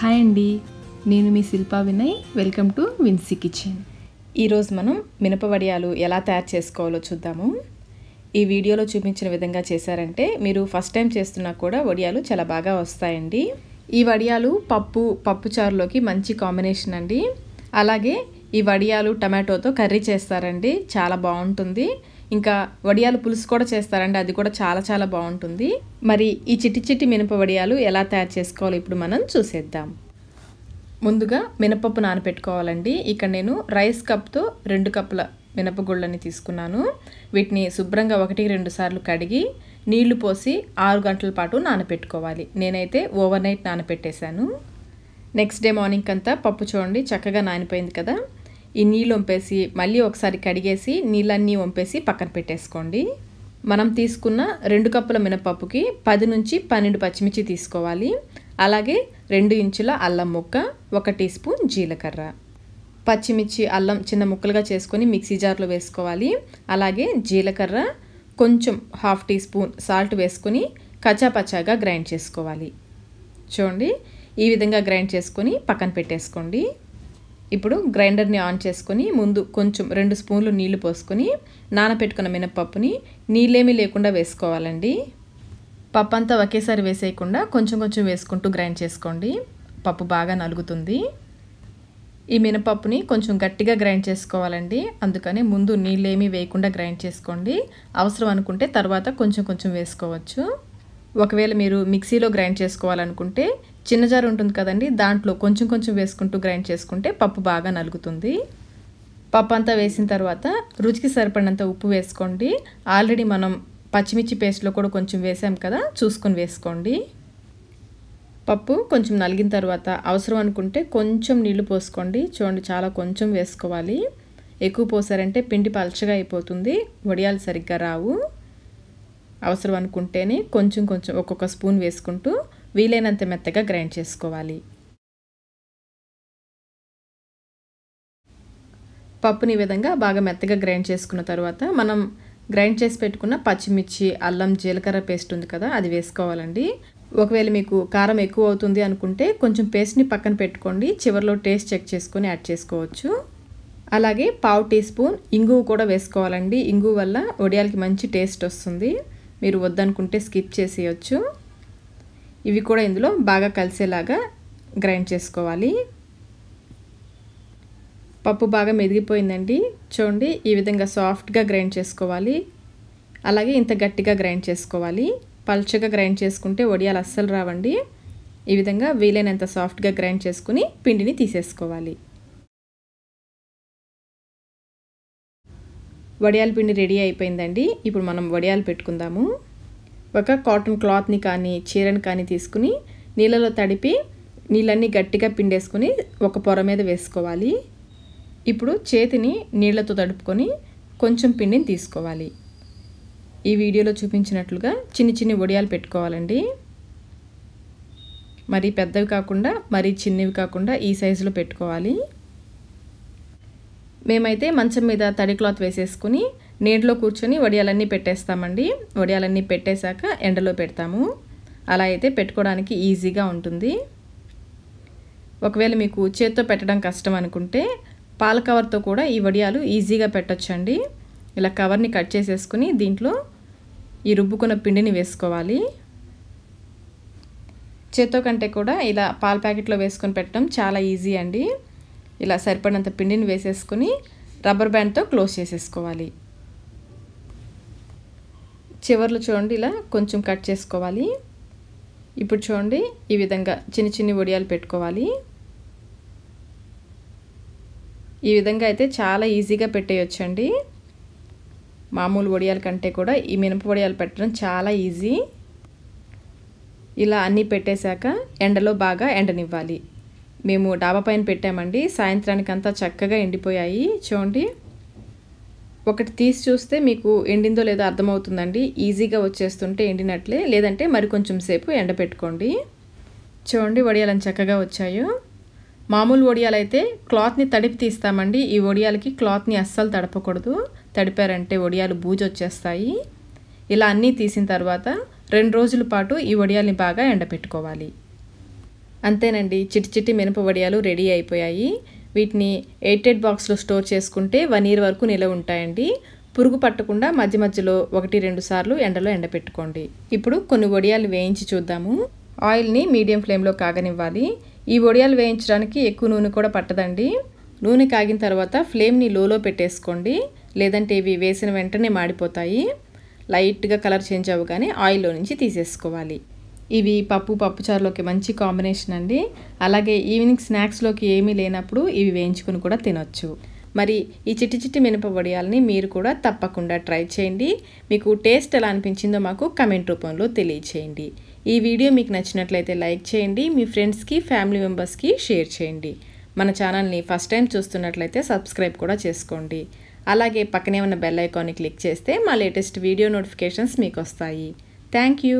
hi అండి నేను మీ Shilpa Vinay welcome to Vincy kitchen ఈరోజు మనం మినప వడియాలు ఎలా తయారు చేసుకోవాలో చూద్దాము ఈ వీడియోలో చూపించిన విధంగా చేశారంటే మీరు ఫస్ట్ టైం చేస్తున్నా కూడా వడియాలు చాలా బాగా వస్తాయండి ఈ వడియాలు పప్పు పప్పుచారులోకి మంచి కాంబినేషన్ అండి అలాగే ఈ వడియాలు టమాటోతో కర్రీ చేస్తారండి చాలా బాగుంటుంది ఇంకా వడియాలు పులుసు కూడా చేస్తారండి అది కూడా చాలా చాలా బాగుంటుంది మరి ఈ చిట్టి చిట్టి మినప వడియాలు ఎలా తయారు చేసుకోవాలో ఇప్పుడు మనం చూసేద్దాం ముందుగా మినపప్పు నానపెట్టుకోవాలండి ఇక్కడ నేను రైస్ కప్తో రెండు కప్పుల మినపగుళ్ళని తీసుకున్నాను వీటిని శుభ్రంగా ఒకటి రెండు సార్లు కడిగి నీళ్లు పోసి ఆరు గంటల పాటు నానపెట్టుకోవాలి నేనైతే ఓవర్ నైట్ నానపెట్టేశాను నెక్స్ట్ డే మార్నింగ్ అంతా పప్పు చూడండి చక్కగా నానిపోయింది కదా ఈ నీళ్ళు వంపేసి మళ్ళీ ఒకసారి కడిగేసి నీళ్ళన్నీ వంపేసి పక్కన పెట్టేసుకోండి మనం తీసుకున్న రెండు కప్పుల మినపప్పుకి పది నుంచి పన్నెండు పచ్చిమిర్చి తీసుకోవాలి అలాగే రెండు ఇంచుల అల్లం ముక్క ఒక టీ స్పూన్ జీలకర్ర పచ్చిమిర్చి అల్లం చిన్న ముక్కలుగా చేసుకొని మిక్సీ జార్లో వేసుకోవాలి అలాగే జీలకర్ర కొంచెం హాఫ్ టీ స్పూన్ సాల్ట్ వేసుకొని కచాపచాగా గ్రైండ్ చేసుకోవాలి చూడండి ఈ విధంగా గ్రైండ్ చేసుకొని పక్కన పెట్టేసుకోండి ఇప్పుడు గ్రైండర్ని ఆన్ చేసుకొని ముందు కొంచెం రెండు స్పూన్లు నీళ్లు పోసుకొని నానపెట్టుకున్న మినప్పప్పుని నీళ్ళేమీ లేకుండా వేసుకోవాలండి పప్పు అంతా ఒకేసారి వేసేయకుండా కొంచెం కొంచెం వేసుకుంటూ గ్రైండ్ చేసుకోండి పప్పు బాగా నలుగుతుంది ఈ మినపప్పుని కొంచెం గట్టిగా గ్రైండ్ చేసుకోవాలండి అందుకని ముందు నీళ్ళేమీ వేయకుండా గ్రైండ్ చేసుకోండి అవసరం అనుకుంటే తర్వాత కొంచెం కొంచెం వేసుకోవచ్చు ఒకవేళ మీరు మిక్సీలో గ్రైండ్ చేసుకోవాలనుకుంటే చిన్న జారు ఉంటుంది కదండి దాంట్లో కొంచెం కొంచెం వేసుకుంటూ గ్రైండ్ చేసుకుంటే పప్పు బాగా నలుగుతుంది పప్పు అంతా వేసిన తర్వాత రుచికి సరిపడినంత ఉప్పు వేసుకోండి ఆల్రెడీ మనం పచ్చిమిర్చి పేస్ట్లో కూడా కొంచెం వేసాం కదా చూసుకొని వేసుకోండి పప్పు కొంచెం నలిగిన తర్వాత అవసరం అనుకుంటే కొంచెం నీళ్లు పోసుకోండి చూడండి చాలా కొంచెం వేసుకోవాలి ఎక్కువ పోసారంటే పిండి పలచగా అయిపోతుంది వడియాలు సరిగ్గా రావు అవసరం అనుకుంటేనే కొంచెం కొంచెం ఒక్కొక్క స్పూన్ వేసుకుంటూ వీలైనంత మెత్తగా గ్రైండ్ చేసుకోవాలి పప్పుని ఈ విధంగా బాగా మెత్తగా గ్రైండ్ చేసుకున్న తర్వాత మనం గ్రైండ్ చేసి పెట్టుకున్న పచ్చిమిర్చి అల్లం జీలకర్ర పేస్ట్ ఉంది కదా అది వేసుకోవాలండి ఒకవేళ మీకు కారం ఎక్కువ అవుతుంది అనుకుంటే కొంచెం పేస్ట్ని పక్కన పెట్టుకోండి చివరిలో టేస్ట్ చెక్ చేసుకొని యాడ్ చేసుకోవచ్చు అలాగే పావు టీ స్పూన్ ఇంగువ కూడా వేసుకోవాలండి ఇంగువ వల్ల వడియాలకి మంచి టేస్ట్ వస్తుంది మీరు వద్దనుకుంటే స్కిప్ చేసేయచ్చు ఇవి కూడా ఇందులో బాగా కలిసేలాగా గ్రైండ్ చేసుకోవాలి పప్పు బాగా మెదిగిపోయిందండి చూడండి ఈ విధంగా సాఫ్ట్గా గ్రైండ్ చేసుకోవాలి అలాగే ఇంత గట్టిగా గ్రైండ్ చేసుకోవాలి పల్చగా గ్రైండ్ చేసుకుంటే వడియాలు అస్సలు రావండి ఈ విధంగా వీలైనంత సాఫ్ట్గా గ్రైండ్ చేసుకుని పిండిని తీసేసుకోవాలి వడియాల పిండి రెడీ అయిపోయిందండి ఇప్పుడు మనం వడియాలు పెట్టుకుందాము ఒక కాటన్ క్లాత్ని కానీ చీరని కానీ తీసుకుని నీళ్ళలో తడిపి నీళ్ళన్నీ గట్టిగా పిండేసుకుని ఒక పొర మీద వేసుకోవాలి ఇప్పుడు చేతిని నీళ్లతో తడుపుకొని కొంచెం పిండిని తీసుకోవాలి ఈ వీడియోలో చూపించినట్లుగా చిన్ని చిన్ని వడియాలు పెట్టుకోవాలండి మరి పెద్దవి కాకుండా మరీ చిన్నవి కాకుండా ఈ సైజులో పెట్టుకోవాలి మేమైతే మంచం మీద తడి క్లాత్ వేసేసుకుని నీటిలో కూర్చొని వడియాలన్నీ పెట్టేస్తామండి వడియాలన్నీ పెట్టేశాక ఎండలో పెడతాము అలా అయితే పెట్టుకోవడానికి ఈజీగా ఉంటుంది ఒకవేళ మీకు చేత్తో పెట్టడం కష్టం అనుకుంటే పాల కవర్తో కూడా ఈ వడియాలు ఈజీగా పెట్టొచ్చండి ఇలా కవర్ని కట్ చేసేసుకుని దీంట్లో ఈ రుబ్బుకున్న పిండిని వేసుకోవాలి చేత్తో కంటే కూడా ఇలా పాల ప్యాకెట్లో వేసుకొని పెట్టడం చాలా ఈజీ అండి ఇలా సరిపడినంత పిండిని వేసేసుకుని రబ్బర్ బ్యాండ్తో క్లోజ్ చేసేసుకోవాలి చివర్లు చూడండి ఇలా కొంచెం కట్ చేసుకోవాలి ఇప్పుడు చూడండి ఈ విధంగా చిన్న చిన్ని ఒడియాలు పెట్టుకోవాలి ఈ విధంగా అయితే చాలా ఈజీగా పెట్టేయొచ్చండి మామూలు వడియాల కంటే కూడా ఈ మినప ఒడియాలు పెట్టడం చాలా ఈజీ ఇలా అన్నీ పెట్టేశాక ఎండలో బాగా ఎండనివ్వాలి మేము డాబా పైన పెట్టామండి సాయంత్రానికి అంతా చక్కగా ఎండిపోయాయి చూడండి ఒకటి తీసి చూస్తే మీకు ఎండిందో లేదో అర్థమవుతుందండి ఈజీగా వచ్చేస్తుంటే ఎండినట్లే లేదంటే మరి కొంచెం సేపు ఎండపెట్టుకోండి చూడండి వడియాలని చక్కగా వచ్చాయో మామూలు వడియాలు అయితే క్లాత్ని తడిపి తీస్తామండి ఈ వడియాలకి క్లాత్ని అస్సలు తడపకూడదు తడిపారంటే వడియాలు బూజు వచ్చేస్తాయి ఇలా అన్నీ తీసిన తర్వాత రెండు రోజుల పాటు ఈ వడియాలని బాగా ఎండపెట్టుకోవాలి అంతేనండి చిటి చిటి మినప వడియాలు రెడీ అయిపోయాయి వీటిని ఎయిటెడ్ బాక్స్లో స్టోర్ చేసుకుంటే వన్ ఇయర్ వరకు నిలవ ఉంటాయండి పురుగు పట్టకుండా మధ్య మధ్యలో ఒకటి రెండు సార్లు ఎండలో ఎండపెట్టుకోండి ఇప్పుడు కొన్ని వడియాలు వేయించి చూద్దాము ఆయిల్ని మీడియం ఫ్లేమ్లో కాగనివ్వాలి ఈ వడియాలు వేయించడానికి ఎక్కువ నూనె కూడా పట్టదండి నూనె కాగిన తర్వాత ఫ్లేమ్ని లోలో పెట్టేసుకోండి లేదంటే ఇవి వేసిన వెంటనే మాడిపోతాయి లైట్గా కలర్ చేంజ్ అవ్వగానే ఆయిల్లో నుంచి తీసేసుకోవాలి ఇవి పప్పు పప్పుచారులోకి మంచి కాంబినేషన్ అండి అలాగే ఈవినింగ్ స్నాక్స్లోకి ఏమీ లేనప్పుడు ఇవి వేయించుకుని కూడా తినొచ్చు మరి ఈ చిట్టి చిట్టి మినప వడియాలని మీరు కూడా తప్పకుండా ట్రై చేయండి మీకు టేస్ట్ ఎలా అనిపించిందో మాకు కమెంట్ రూపంలో తెలియచేయండి ఈ వీడియో మీకు నచ్చినట్లయితే లైక్ చేయండి మీ ఫ్రెండ్స్కి ఫ్యామిలీ మెంబర్స్కి షేర్ చేయండి మన ఛానల్ని ఫస్ట్ టైం చూస్తున్నట్లయితే సబ్స్క్రైబ్ కూడా చేసుకోండి అలాగే పక్కనే ఉన్న బెల్ ఐకాన్ని క్లిక్ చేస్తే మా లేటెస్ట్ వీడియో నోటిఫికేషన్స్ మీకు వస్తాయి థ్యాంక్